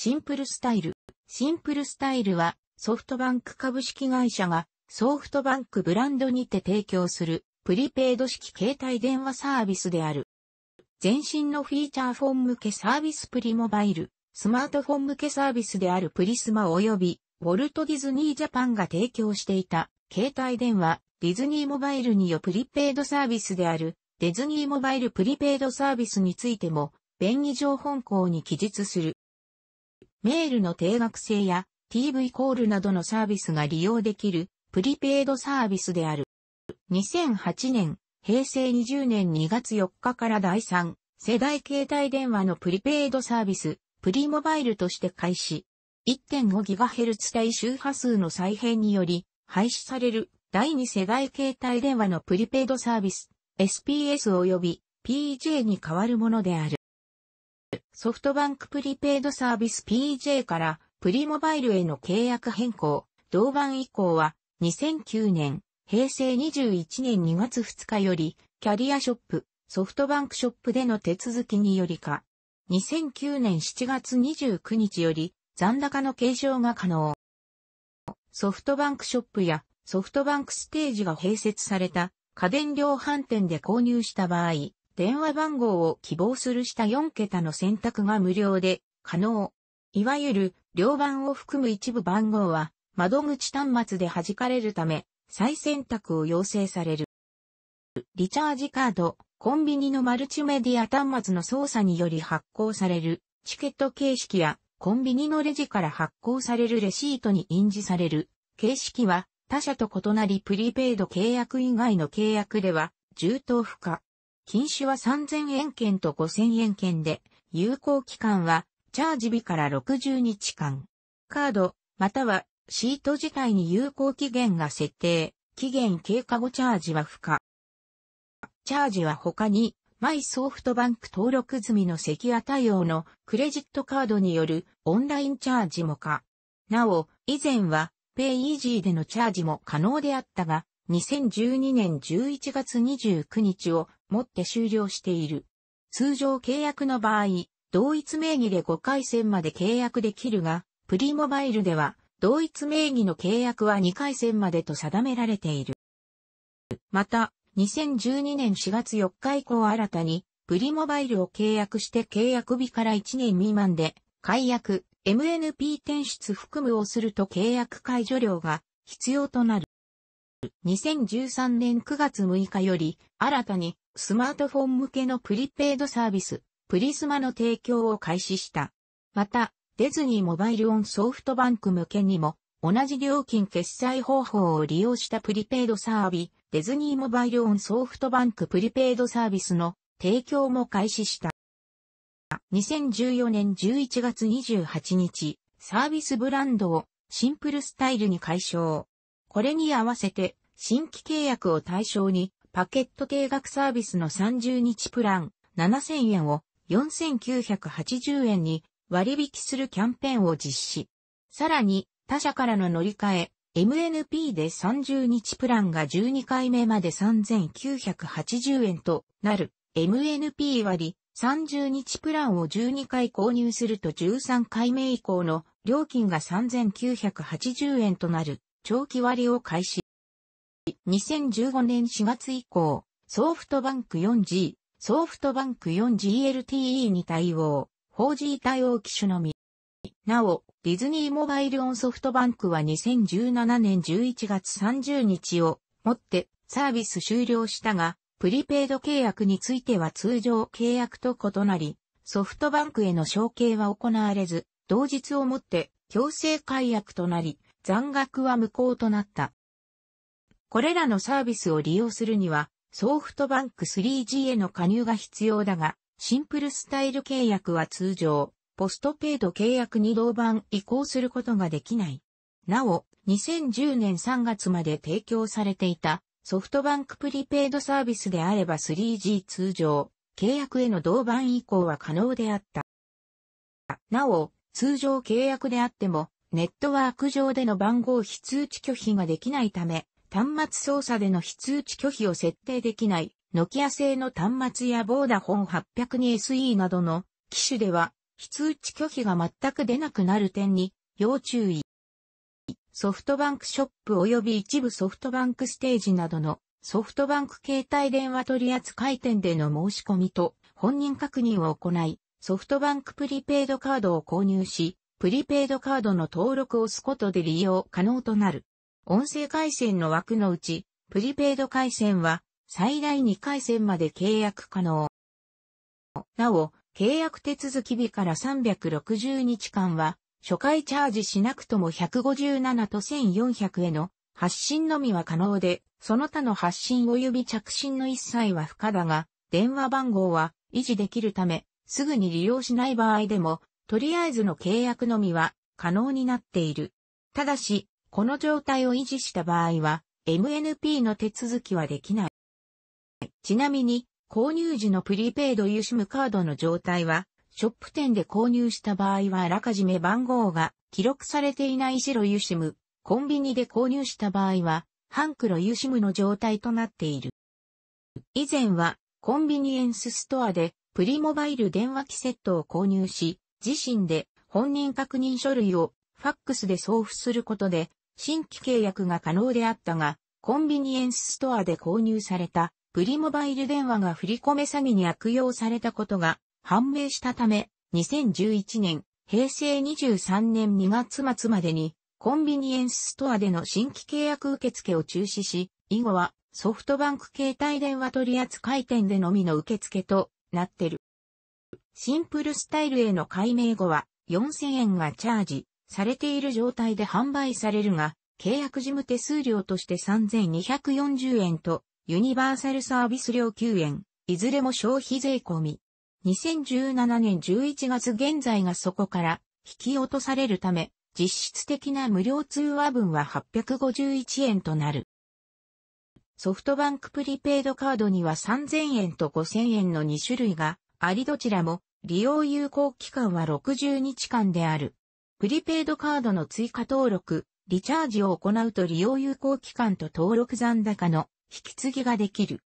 シンプルスタイル。シンプルスタイルはソフトバンク株式会社がソフトバンクブランドにて提供するプリペイド式携帯電話サービスである。全身のフィーチャーフォン向けサービスプリモバイル、スマートフォン向けサービスであるプリスマ及びウォルト・ディズニー・ジャパンが提供していた携帯電話、ディズニーモバイルによプリペイドサービスであるディズニーモバイルプリペイドサービスについても便宜上本校に記述する。メールの定額制や TV コールなどのサービスが利用できるプリペイドサービスである。2008年、平成20年2月4日から第3世代携帯電話のプリペイドサービス、プリモバイルとして開始。1.5GHz 帯周波数の再編により廃止される第2世代携帯電話のプリペイドサービス、SPS 及び PJ に代わるものである。ソフトバンクプリペイドサービス PJ からプリモバイルへの契約変更、同版以降は2009年、平成21年2月2日よりキャリアショップ、ソフトバンクショップでの手続きによりか、2009年7月29日より残高の継承が可能。ソフトバンクショップやソフトバンクステージが併設された家電量販店で購入した場合、電話番号を希望する下4桁の選択が無料で可能。いわゆる、両番を含む一部番号は、窓口端末で弾かれるため、再選択を要請される。リチャージカード、コンビニのマルチメディア端末の操作により発行される、チケット形式や、コンビニのレジから発行されるレシートに印字される、形式は、他社と異なりプリペイド契約以外の契約では、充当不可。禁止は3000円券と5000円券で、有効期間は、チャージ日から60日間。カード、または、シート自体に有効期限が設定。期限経過後チャージは不可。チャージは他に、マイソフトバンク登録済みのセキュア対応のクレジットカードによるオンラインチャージも可。なお、以前は、ペイイージーでのチャージも可能であったが、2012年11月29日をもって終了している。通常契約の場合、同一名義で5回戦まで契約できるが、プリモバイルでは、同一名義の契約は2回戦までと定められている。また、2012年4月4日以降新たに、プリモバイルを契約して契約日から1年未満で、解約、MNP 転出含むをすると契約解除料が必要となる。2013年9月6日より、新たにスマートフォン向けのプリペイドサービス、プリスマの提供を開始した。また、デズニーモバイルオンソフトバンク向けにも、同じ料金決済方法を利用したプリペイドサービス、デズニーモバイルオンソフトバンクプリペイドサービスの提供も開始した。2014年11月28日、サービスブランドをシンプルスタイルに解消。これに合わせて、新規契約を対象に、パケット定額サービスの30日プラン7000円を4980円に割引するキャンペーンを実施。さらに、他社からの乗り換え、MNP で30日プランが12回目まで3980円となる MNP 割30日プランを12回購入すると13回目以降の料金が3980円となる長期割を開始。2015年4月以降、ソフトバンク 4G、ソフトバンク 4GLTE に対応、4G 対応機種のみ。なお、ディズニーモバイルオンソフトバンクは2017年11月30日をもってサービス終了したが、プリペイド契約については通常契約と異なり、ソフトバンクへの承継は行われず、同日をもって強制解約となり、残額は無効となった。これらのサービスを利用するには、ソフトバンク 3G への加入が必要だが、シンプルスタイル契約は通常、ポストペイド契約に同番移行することができない。なお、2010年3月まで提供されていたソフトバンクプリペイドサービスであれば 3G 通常、契約への同番移行は可能であった。なお、通常契約であっても、ネットワーク上での番号非通知拒否ができないため、端末操作での非通知拒否を設定できない、ノキア製の端末やボーダフォン 802SE などの機種では、非通知拒否が全く出なくなる点に要注意。ソフトバンクショップ及び一部ソフトバンクステージなどのソフトバンク携帯電話取扱店での申し込みと本人確認を行い、ソフトバンクプリペイドカードを購入し、プリペイドカードの登録を押すことで利用可能となる。音声回線の枠のうち、プリペイド回線は最大2回線まで契約可能。なお、契約手続き日から360日間は、初回チャージしなくとも157と1400への発信のみは可能で、その他の発信及び着信の一切は不可だが、電話番号は維持できるため、すぐに利用しない場合でも、とりあえずの契約のみは可能になっている。ただし、この状態を維持した場合は、MNP の手続きはできない。ちなみに、購入時のプリペイドユシムカードの状態は、ショップ店で購入した場合はあらかじめ番号が記録されていない白ロユシム、コンビニで購入した場合は、半黒ロユシムの状態となっている。以前は、コンビニエンスストアで、プリモバイル電話機セットを購入し、自身で本人確認書類をファックスで送付することで新規契約が可能であったが、コンビニエンスストアで購入されたプリモバイル電話が振り込め詐欺に悪用されたことが判明したため、2011年、平成23年2月末までにコンビニエンスストアでの新規契約受付を中止し、以後はソフトバンク携帯電話取扱店でのみの受付となってる。シンプルスタイルへの改名後は4000円がチャージされている状態で販売されるが、契約事務手数料として3240円とユニバーサルサービス料9円、いずれも消費税込み。2017年11月現在がそこから引き落とされるため、実質的な無料通話分は851円となる。ソフトバンクプリペイドカードには3000円と5000円の2種類がありどちらも利用有効期間は60日間である。プリペイドカードの追加登録、リチャージを行うと利用有効期間と登録残高の引き継ぎができる。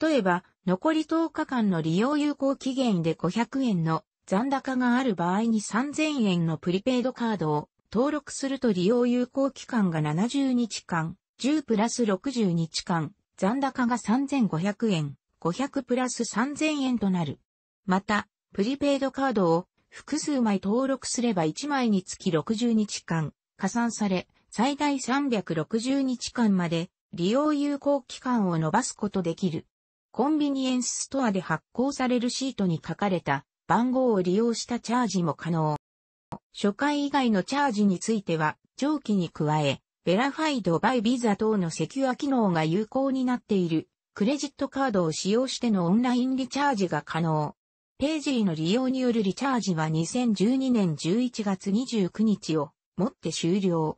例えば、残り10日間の利用有効期限で500円の残高がある場合に3000円のプリペイドカードを登録すると利用有効期間が70日間、10プラス60日間、残高が3500円、500プラス3000円となる。また、プリペイドカードを複数枚登録すれば1枚につき60日間加算され、最大360日間まで利用有効期間を延ばすことできる。コンビニエンスストアで発行されるシートに書かれた番号を利用したチャージも可能。初回以外のチャージについては、長期に加え、ベラファイドバイビザ等のセキュア機能が有効になっている、クレジットカードを使用してのオンラインリチャージが可能。ページーの利用によるリチャージは2012年11月29日をもって終了。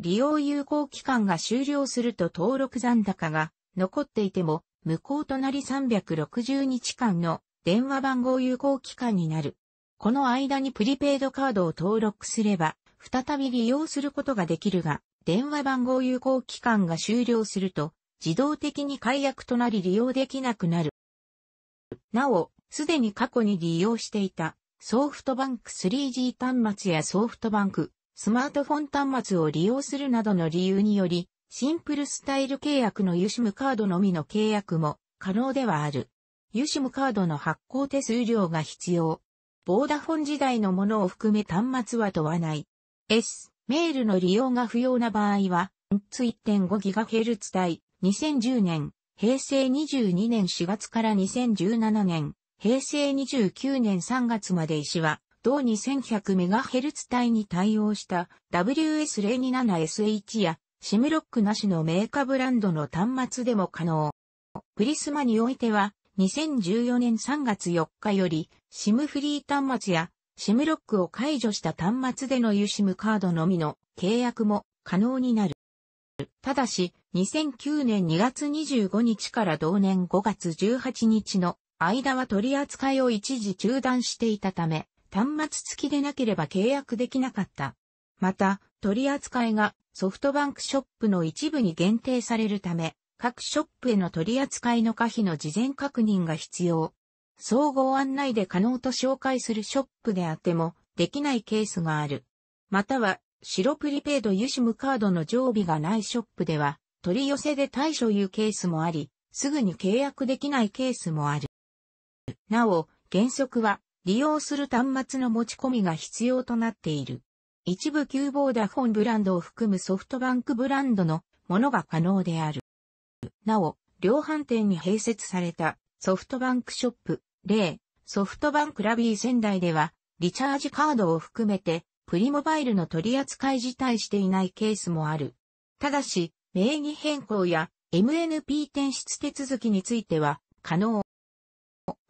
利用有効期間が終了すると登録残高が残っていても無効となり360日間の電話番号有効期間になる。この間にプリペイドカードを登録すれば再び利用することができるが電話番号有効期間が終了すると自動的に解約となり利用できなくなる。なお、すでに過去に利用していたソフトバンク 3G 端末やソフトバンクスマートフォン端末を利用するなどの理由により、シンプルスタイル契約のユシムカードのみの契約も可能ではある。ユシムカードの発行手数料が必要。ボーダフォン時代のものを含め端末は問わない。S、メールの利用が不要な場合は、1.5GHz 帯、2010年平成22年4月から2017年、平成29年3月まで石は、同 2100MHz 帯に対応した WS027SH やシムロックなしのメーカーブランドの端末でも可能。プリスマにおいては、2014年3月4日より、シムフリー端末や、シムロックを解除した端末での USIM カードのみの契約も可能になる。ただし、2009年2月25日から同年5月18日の間は取り扱いを一時中断していたため、端末付きでなければ契約できなかった。また、取り扱いがソフトバンクショップの一部に限定されるため、各ショップへの取り扱いの可否の事前確認が必要。総合案内で可能と紹介するショップであっても、できないケースがある。または、白プリペイドユシムカードの常備がないショップでは、取り寄せで対処いうケースもあり、すぐに契約できないケースもある。なお、原則は、利用する端末の持ち込みが必要となっている。一部旧ボーダフォンブランドを含むソフトバンクブランドのものが可能である。なお、量販店に併設されたソフトバンクショップ、例、ソフトバンクラビー仙台では、リチャージカードを含めてプリモバイルの取り扱い自体していないケースもある。ただし、名義変更や MNP 転出手続きについては可能。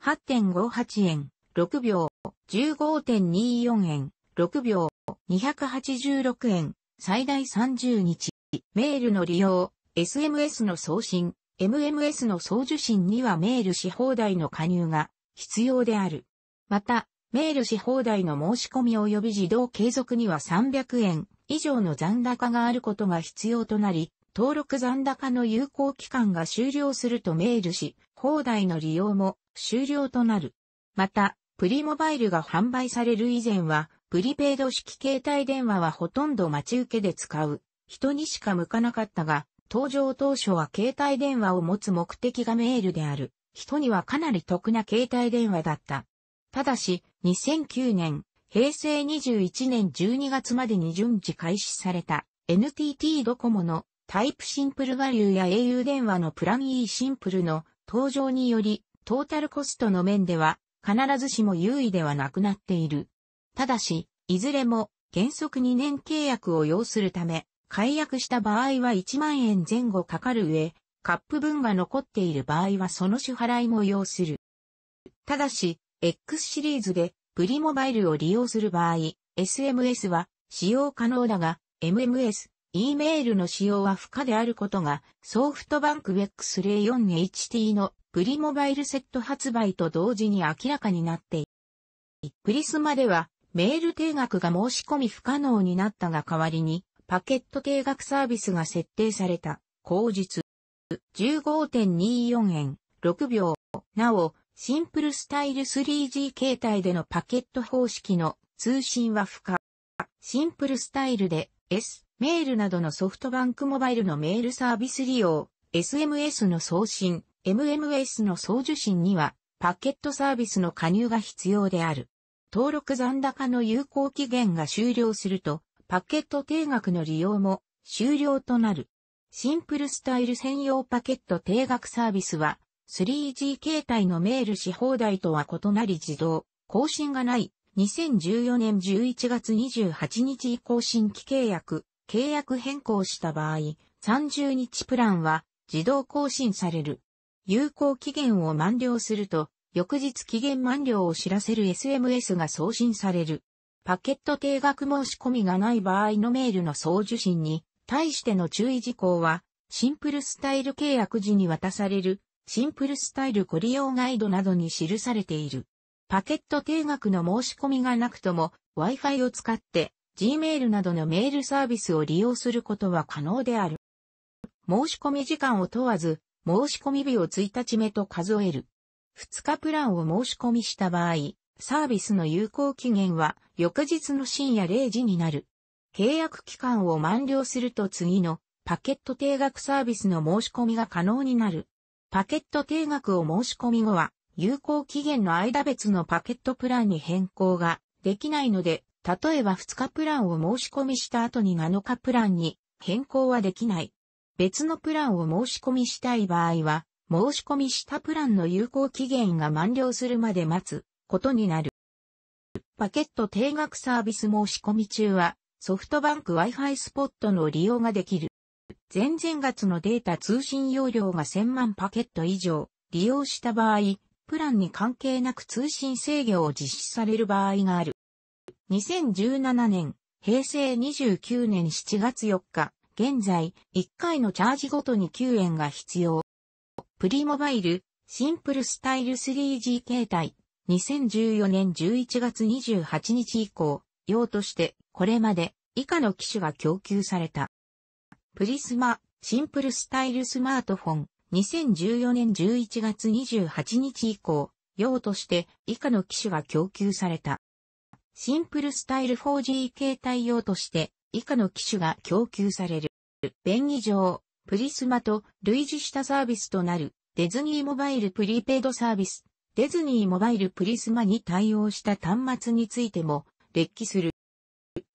8.58円、6秒、15.24円、6秒、286円、最大30日、メールの利用、SMS の送信、MMS の送受信にはメールし放題の加入が必要である。また、メールし放題の申し込み及び自動継続には300円以上の残高があることが必要となり、登録残高の有効期間が終了するとメールし、放題の利用も終了となる。また、プリモバイルが販売される以前は、プリペイド式携帯電話はほとんど待ち受けで使う人にしか向かなかったが、登場当初は携帯電話を持つ目的がメールである人にはかなり得な携帯電話だった。ただし、2009年、平成21年12月までに順次開始された NTT ドコモのタイプシンプルバリューや au 電話のプラン E シンプルの登場により、トータルコストの面では必ずしも優位ではなくなっている。ただし、いずれも原則2年契約を要するため、解約した場合は1万円前後かかる上、カップ分が残っている場合はその支払いも要する。ただし、X シリーズでプリモバイルを利用する場合、SMS は使用可能だが、MMS、E メールの使用は不可であることが、ソフトバンク X04HT のプリモバイルセット発売と同時に明らかになっている。プリスマでは、メール定額が申し込み不可能になったが代わりに、パケット定額サービスが設定された、口日。15.24円、6秒。なお、シンプルスタイル 3G 形態でのパケット方式の通信は不可。シンプルスタイルで S、メールなどのソフトバンクモバイルのメールサービス利用、SMS の送信、MMS の送受信にはパケットサービスの加入が必要である。登録残高の有効期限が終了すると、パケット定額の利用も終了となる。シンプルスタイル専用パケット定額サービスは、3G 形態のメールし放題とは異なり自動、更新がない、2014年11月28日以降新規契約、契約変更した場合、30日プランは自動更新される。有効期限を満了すると、翌日期限満了を知らせる SMS が送信される。パケット定額申し込みがない場合のメールの送受信に対しての注意事項は、シンプルスタイル契約時に渡されるシンプルスタイルご利用ガイドなどに記されている。パケット定額の申し込みがなくとも Wi-Fi を使って Gmail などのメールサービスを利用することは可能である。申し込み時間を問わず、申し込み日を1日目と数える。2日プランを申し込みした場合、サービスの有効期限は翌日の深夜0時になる。契約期間を満了すると次のパケット定額サービスの申し込みが可能になる。パケット定額を申し込み後は、有効期限の間別のパケットプランに変更ができないので、例えば2日プランを申し込みした後に7日プランに変更はできない。別のプランを申し込みしたい場合は、申し込みしたプランの有効期限が満了するまで待つことになる。パケット定額サービス申し込み中は、ソフトバンク Wi-Fi スポットの利用ができる。前々月のデータ通信容量が1000万パケット以上利用した場合、プランに関係なく通信制御を実施される場合がある。2017年、平成29年7月4日、現在、1回のチャージごとに9円が必要。プリモバイル、シンプルスタイル 3G 携帯、2014年11月28日以降、用として、これまで以下の機種が供給された。プリスマ、シンプルスタイルスマートフォン、2014年11月28日以降、用として以下の機種が供給された。シンプルスタイル 4G 携帯用として以下の機種が供給される。便宜上、プリスマと類似したサービスとなるデズニーモバイルプリペイドサービス、デズニーモバイルプリスマに対応した端末についても、列記する。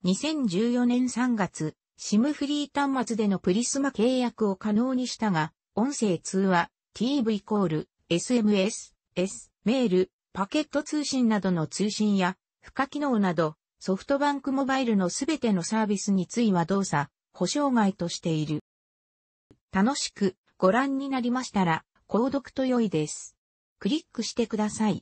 2014年3月、シムフリー端末でのプリスマ契約を可能にしたが、音声通話、TV コール、SMS、S、メール、パケット通信などの通信や、付加機能など、ソフトバンクモバイルのすべてのサービスについは動作、保証外としている。楽しくご覧になりましたら、購読と良いです。クリックしてください。